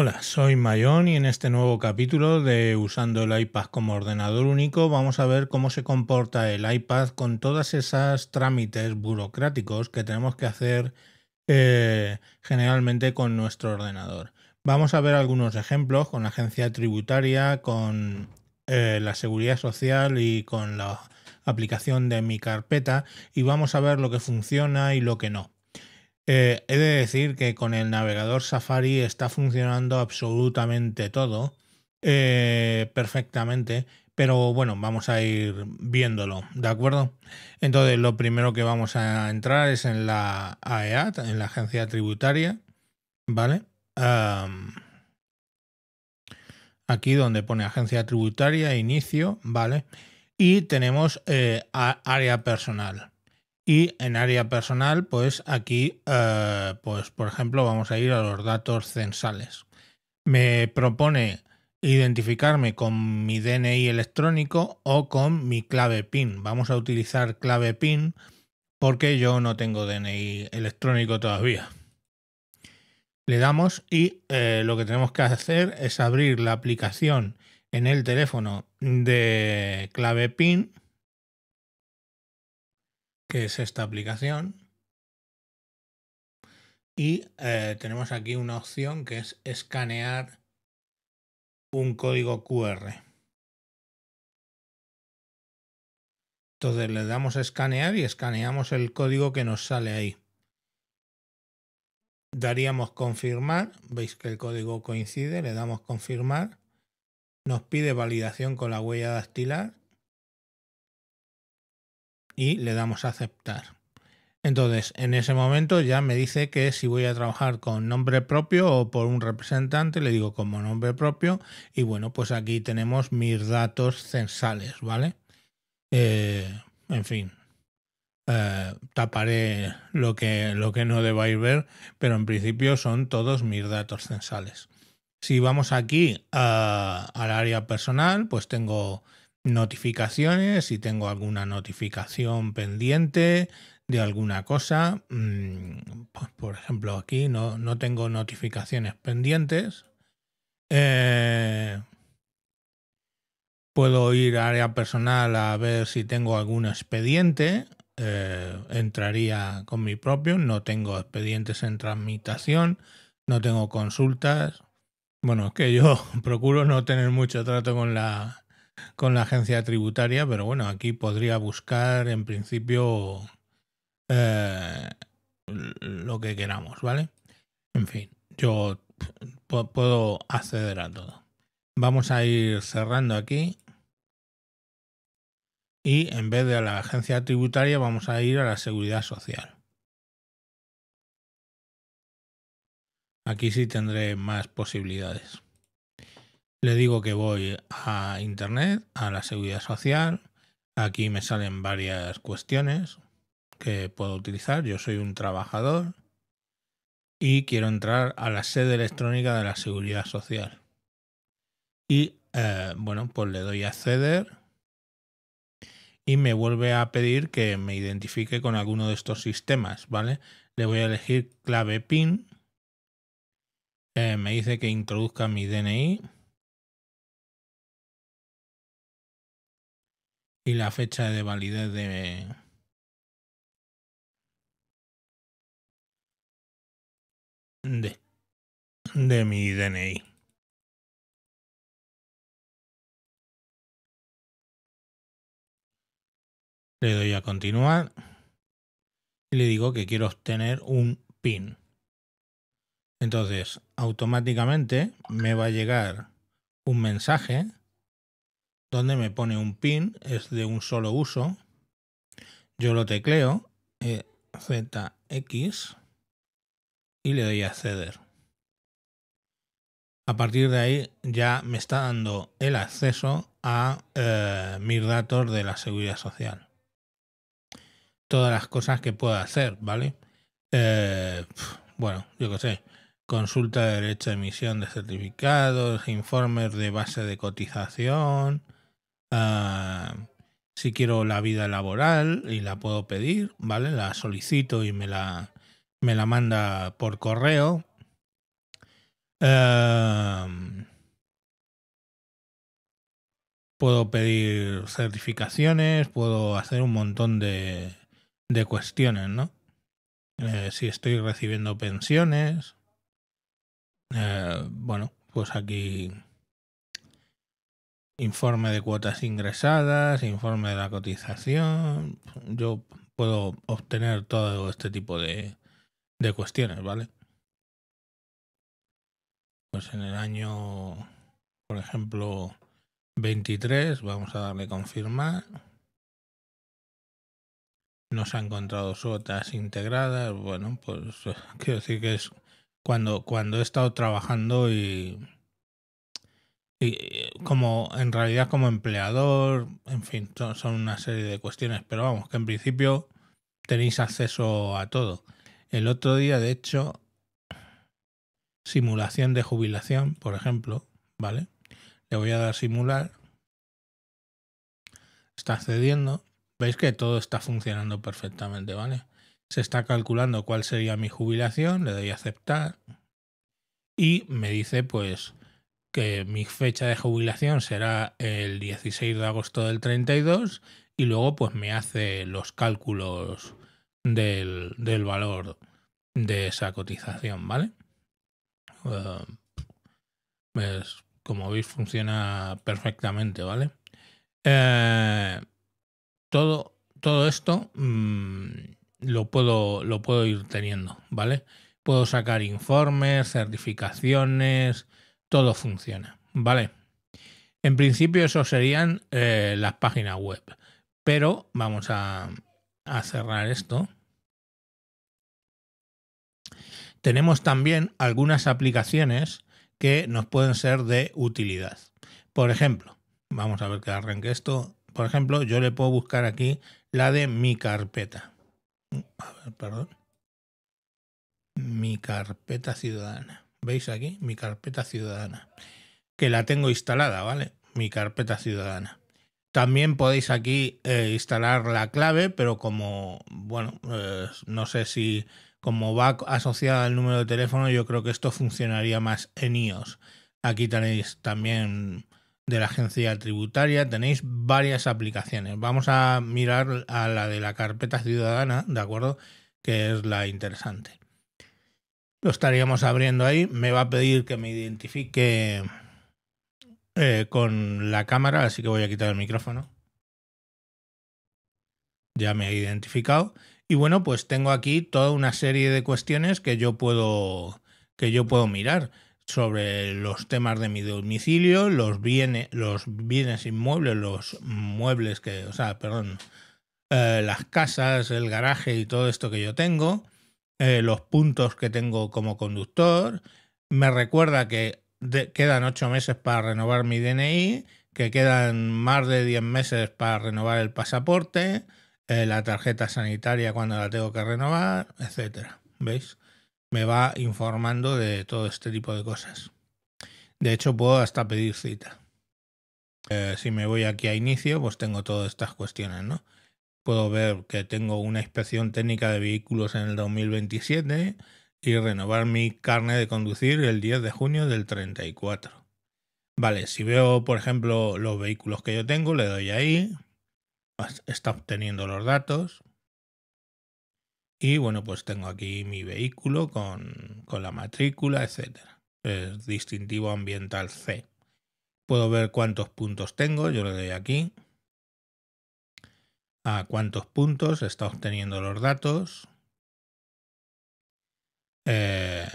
Hola, soy Mayón y en este nuevo capítulo de Usando el iPad como ordenador único vamos a ver cómo se comporta el iPad con todas esas trámites burocráticos que tenemos que hacer eh, generalmente con nuestro ordenador. Vamos a ver algunos ejemplos con la agencia tributaria, con eh, la seguridad social y con la aplicación de mi carpeta y vamos a ver lo que funciona y lo que no. Eh, he de decir que con el navegador Safari está funcionando absolutamente todo eh, perfectamente, pero bueno, vamos a ir viéndolo, ¿de acuerdo? Entonces, lo primero que vamos a entrar es en la AEAT, en la agencia tributaria, ¿vale? aquí donde pone agencia tributaria, inicio, ¿vale? Y tenemos eh, área personal. Y en área personal, pues aquí, eh, pues por ejemplo, vamos a ir a los datos censales. Me propone identificarme con mi DNI electrónico o con mi clave PIN. Vamos a utilizar clave PIN porque yo no tengo DNI electrónico todavía. Le damos y eh, lo que tenemos que hacer es abrir la aplicación en el teléfono de clave PIN que es esta aplicación. Y eh, tenemos aquí una opción que es escanear un código QR. Entonces le damos a escanear y escaneamos el código que nos sale ahí. Daríamos confirmar, veis que el código coincide, le damos confirmar. Nos pide validación con la huella dactilar y le damos a aceptar. Entonces, en ese momento ya me dice que si voy a trabajar con nombre propio o por un representante, le digo como nombre propio y bueno, pues aquí tenemos mis datos censales, ¿vale? Eh, en fin, eh, taparé lo que, lo que no debáis ver, pero en principio son todos mis datos censales. Si vamos aquí eh, al área personal, pues tengo notificaciones, si tengo alguna notificación pendiente de alguna cosa. Mm, pues, por ejemplo, aquí no, tengo notificaciones pendientes. Eh, puedo ir a área personal a ver si tengo algún expediente. Eh, entraría con mi propio. No tengo expedientes en tramitación, No tengo consultas. Bueno, es que yo procuro no tener mucho trato con la, con la agencia tributaria, pero bueno, aquí podría buscar en principio eh, lo que queramos, ¿vale? En fin, yo puedo acceder a todo. Vamos a ir cerrando aquí. Y en vez de a la agencia tributaria vamos a ir a la seguridad social. Aquí sí tendré más posibilidades le digo que voy a Internet, a la seguridad social. Aquí me salen varias cuestiones que puedo utilizar. Yo soy un trabajador y quiero entrar a la sede electrónica de la seguridad social. Y eh, bueno, pues le doy a acceder y me vuelve a pedir que me identifique con alguno de estos sistemas, ¿vale? Le voy a elegir clave PIN. Eh, me dice que introduzca mi DNI y la fecha de validez de, de, de mi DNI. Le doy a continuar y le digo que quiero obtener un PIN. Entonces, automáticamente me va a llegar un mensaje donde me pone un pin, es de un solo uso. Yo lo tecleo, eh, ZX, y le doy a acceder. A partir de ahí ya me está dando el acceso a eh, mis datos de la seguridad social. Todas las cosas que pueda hacer, ¿vale? Eh, bueno, yo qué sé, consulta de derecho de emisión de certificados, informes de base de cotización, Ah, si quiero la vida laboral y la puedo pedir, ¿vale? La solicito y me la, me la manda por correo. Em, puedo pedir certificaciones, puedo hacer un montón de, de cuestiones, ¿no? Eh, si estoy recibiendo pensiones. Eh, bueno, pues aquí informe de cuotas ingresadas, informe de la cotización. Yo puedo obtener todo este tipo de, de cuestiones, ¿vale? Pues en el año, por ejemplo, 23, vamos a darle confirmar. No se ha encontrado suotas integradas. Bueno, pues quiero decir que es cuando, cuando he estado trabajando y y eh, como en realidad como empleador, en fin, son una serie de cuestiones, pero vamos, que en principio tenéis acceso a todo. El otro día, de hecho, simulación de jubilación, por ejemplo, ¿vale? Le voy a dar simular. Está accediendo. Veis que todo está funcionando perfectamente, ¿vale? Se está calculando cuál sería mi jubilación, le doy a aceptar y me dice pues mi fecha de jubilación será el 16 de agosto del 32 y luego pues me hace los cálculos del, valor de esa cotización, ¿vale? Eh, como veis funciona perfectamente, ¿vale? Eh, todo, todo esto mm, lo, puedo, lo puedo ir teniendo, ¿vale? Puedo sacar informes, certificaciones, todo funciona, ¿vale? En principio eso serían eh, las páginas web, pero vamos a, a cerrar esto. Tenemos también algunas aplicaciones que nos pueden ser de utilidad. Por ejemplo, vamos a ver que arranque esto. Por ejemplo, yo le puedo buscar aquí la de mi carpeta. A ver, perdón. Mi carpeta ciudadana veis aquí mi carpeta ciudadana, que la tengo instalada, ¿vale? Mi carpeta ciudadana. También podéis aquí eh, instalar la clave, pero como, bueno, eh, no sé si como va asociada al número de teléfono, yo creo que esto funcionaría más en iOS. Aquí tenéis también de la agencia tributaria, tenéis varias aplicaciones. Vamos a mirar a la de la carpeta ciudadana, ¿de acuerdo? Que es la interesante. Lo estaríamos abriendo ahí. Me va a pedir que me identifique eh, con la cámara, así que voy a quitar el micrófono. Ya me he identificado. Y bueno, pues tengo aquí toda una serie de cuestiones que yo puedo, que yo puedo mirar sobre los temas de mi domicilio, los bienes, los bienes inmuebles, los muebles que, o sea, perdón, eh, las casas, el garaje y todo esto que yo tengo. Eh, los puntos que tengo como conductor, me recuerda que quedan ocho meses para renovar mi DNI, que quedan más de diez meses para renovar el pasaporte, eh, la tarjeta sanitaria cuando la tengo que renovar, etcétera. ¿Veis? Me va informando de todo este tipo de cosas. De hecho, puedo hasta pedir cita. Eh, si me voy aquí a inicio, pues tengo todas estas cuestiones, ¿no? puedo ver que tengo una inspección técnica de vehículos en el 2027 y renovar mi carne de conducir el 10 de junio del 34. Vale, si veo, por ejemplo, los vehículos que yo tengo, le doy ahí, está obteniendo los datos. Y bueno, pues tengo aquí mi vehículo con, la matrícula, etc. Es distintivo ambiental C. Puedo ver cuántos puntos tengo, yo le doy aquí a cuántos puntos está obteniendo los datos. Eh,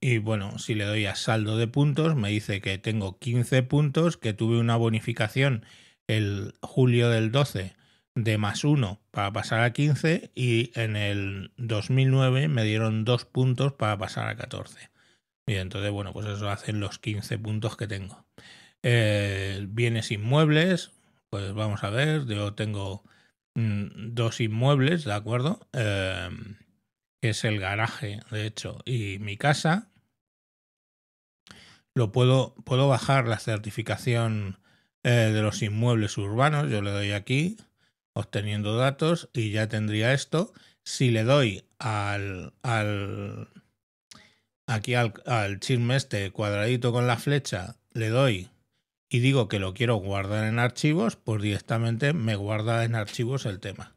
y bueno, si le doy a saldo de puntos, me dice que tengo 15 puntos, que tuve una bonificación el julio del 12 de más 1 para pasar a 15 y en el 2009 me dieron 2 puntos para pasar a 14. Y entonces, bueno, pues eso hacen los 15 puntos que tengo. Eh, bienes inmuebles, pues vamos a ver, yo tengo Mm, dos inmuebles, ¿de acuerdo? Em, que es el garaje, de hecho, y mi casa. Lo puedo, puedo bajar la certificación eh, de los inmuebles urbanos. Yo le doy aquí, obteniendo datos, y ya tendría esto. Si le doy al, aquí al, al chisme este cuadradito con la flecha, le doy y digo que lo quiero guardar en archivos, pues directamente me guarda en archivos el tema.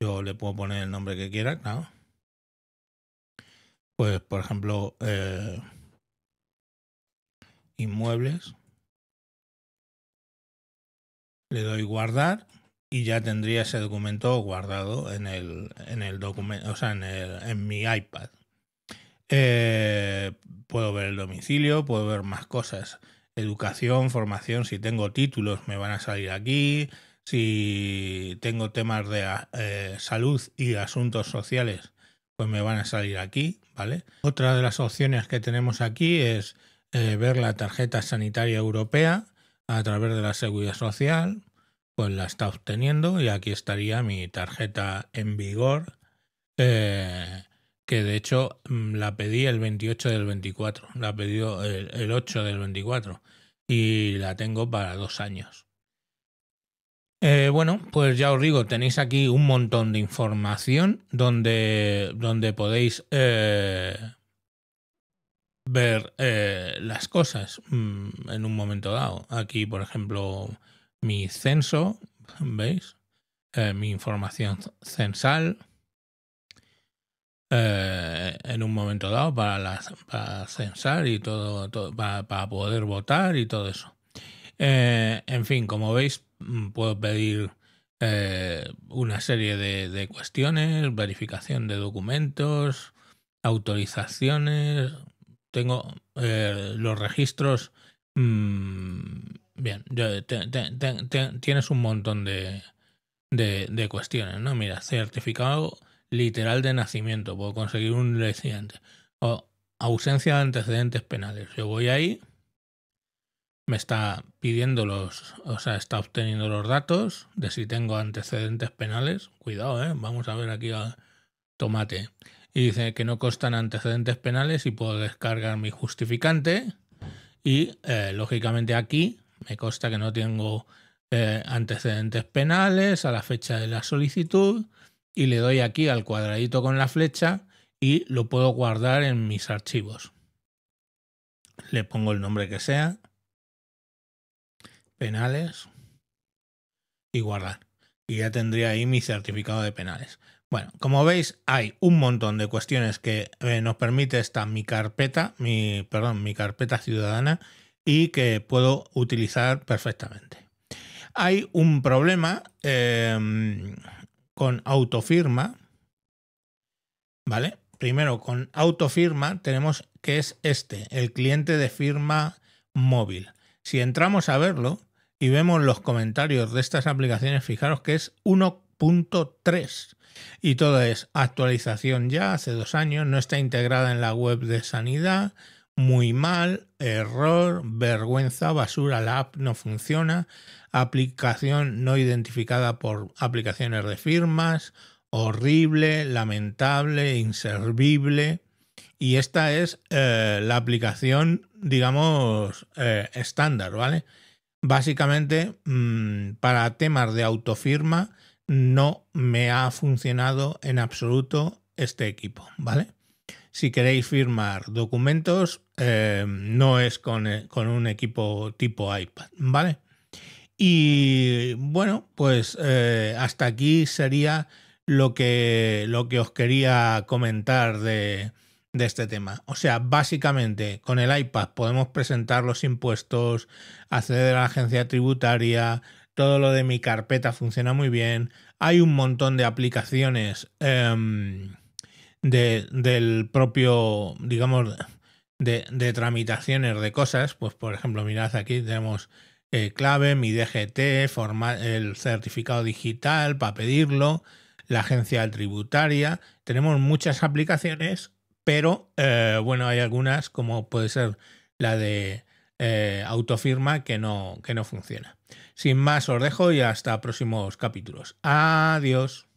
Yo le puedo poner el nombre que quiera, claro. Pues, por ejemplo, eh, inmuebles. Le doy guardar y ya tendría ese documento guardado en el, en el documento, o sea, en, el, en mi iPad. Eh, puedo ver el domicilio, puedo ver más cosas educación, formación, si tengo títulos me van a salir aquí, si tengo temas de eh, salud y asuntos sociales pues me van a salir aquí, ¿vale? Otra de las opciones que tenemos aquí es eh, ver la tarjeta sanitaria europea a través de la seguridad social, pues la está obteniendo y aquí estaría mi tarjeta en vigor eh, que de hecho mm, la pedí el 28 del 24, la pedí el, 8 del 24 y la tengo para dos años. Eh, bueno, pues ya os digo, tenéis aquí un montón de información donde, donde podéis eh, ver eh, las cosas mm, en un momento dado. Aquí, por ejemplo, mi censo, ¿veis? mi información censal, eh, en un momento dado para, censar y todo, para, poder votar y todo eso. Eh, en fin, como veis, mm, puedo pedir eh, una serie de, cuestiones, verificación de documentos, autorizaciones, tengo los registros. Mm, bien, tienes un montón de, de cuestiones, ¿no? Mira, certificado literal de nacimiento, Puedo conseguir un residente O ausencia de antecedentes penales. Yo voy ahí, me está pidiendo los, o sea, está obteniendo los datos de si tengo antecedentes penales. Cuidado, ¿eh? Vamos a ver aquí al tomate. Y dice que no constan antecedentes penales y puedo descargar mi justificante. Y eh, lógicamente aquí me consta que no tengo eh, antecedentes penales a la fecha de la solicitud y le doy aquí al cuadradito con la flecha y lo puedo guardar en mis archivos. Le pongo el nombre que sea, penales y guardar. Y ya tendría ahí mi certificado de penales. Bueno, como veis, hay un montón de cuestiones que eh, nos permite esta mi carpeta, mi, perdón, mi carpeta ciudadana y que puedo utilizar perfectamente. Hay un problema em, con autofirma. ¿Vale? Primero, con autofirma tenemos que es este, el cliente de firma móvil. Si entramos a verlo y vemos los comentarios de estas aplicaciones, fijaros que es 1.3 y todo es actualización ya hace dos años, no está integrada en la web de sanidad, muy mal, error, vergüenza, basura, la app no funciona, aplicación no identificada por aplicaciones de firmas, horrible, lamentable, inservible. Y esta es eh, la aplicación, digamos, eh, estándar, ¿vale? Básicamente, mm, para temas de autofirma, no me ha funcionado en absoluto este equipo, ¿vale? si queréis firmar documentos, eh, no es eh, con, un equipo tipo iPad, ¿vale? Y bueno, pues eh, hasta aquí sería lo que, lo que os quería comentar de, este tema. O sea, básicamente con el iPad podemos presentar los impuestos, acceder a la agencia tributaria, todo lo de mi carpeta funciona muy bien. Hay un montón de aplicaciones em, del propio, digamos, de, tramitaciones de cosas, pues por ejemplo, mirad aquí tenemos eh, clave, mi DGT, el certificado digital para pedirlo, la agencia tributaria, tenemos muchas aplicaciones, pero eh, bueno, hay algunas como puede ser la de eh, autofirma que no, que no funciona. Sin más, os dejo y hasta próximos capítulos. Adiós.